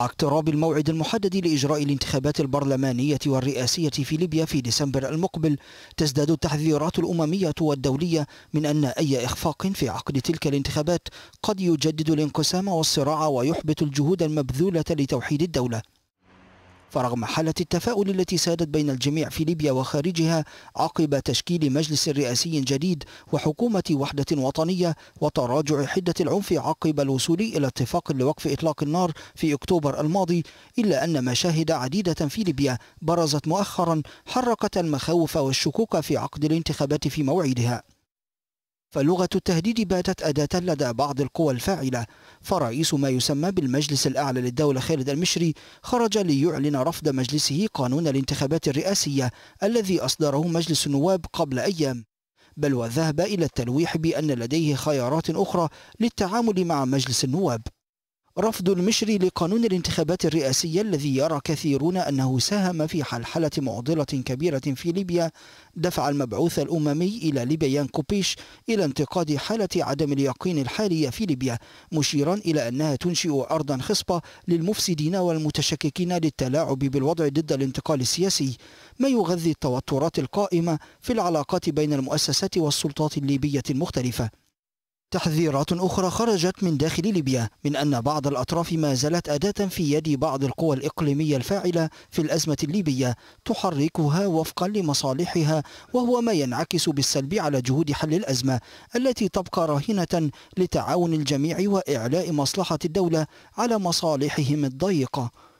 اقتراب الموعد المحدد لإجراء الانتخابات البرلمانية والرئاسية في ليبيا في ديسمبر المقبل تزداد التحذيرات الأممية والدولية من أن أي إخفاق في عقد تلك الانتخابات قد يجدد الانقسام والصراع ويحبط الجهود المبذولة لتوحيد الدولة فرغم حالة التفاؤل التي سادت بين الجميع في ليبيا وخارجها عقب تشكيل مجلس رئاسي جديد وحكومة وحدة وطنية وتراجع حدة العنف عقب الوصول إلى اتفاق لوقف إطلاق النار في أكتوبر الماضي إلا أن مشاهد عديدة في ليبيا برزت مؤخرا حركت المخاوف والشكوك في عقد الانتخابات في موعدها فلغة التهديد باتت أداة لدى بعض القوى الفاعلة فرئيس ما يسمى بالمجلس الأعلى للدولة خالد المشري خرج ليعلن رفض مجلسه قانون الانتخابات الرئاسية الذي أصدره مجلس النواب قبل أيام بل وذهب إلى التلويح بأن لديه خيارات أخرى للتعامل مع مجلس النواب رفض المشري لقانون الانتخابات الرئاسية الذي يرى كثيرون أنه ساهم في حلحلة معضلة كبيرة في ليبيا دفع المبعوث الأممي إلى ليبيان كوبيش إلى انتقاد حالة عدم اليقين الحالية في ليبيا مشيرا إلى أنها تنشئ أرضا خصبة للمفسدين والمتشككين للتلاعب بالوضع ضد الانتقال السياسي ما يغذي التوترات القائمة في العلاقات بين المؤسسات والسلطات الليبية المختلفة تحذيرات أخرى خرجت من داخل ليبيا من أن بعض الأطراف ما زالت أداة في يد بعض القوى الإقليمية الفاعلة في الأزمة الليبية تحركها وفقا لمصالحها وهو ما ينعكس بالسلب على جهود حل الأزمة التي تبقى راهنة لتعاون الجميع وإعلاء مصلحة الدولة على مصالحهم الضيقة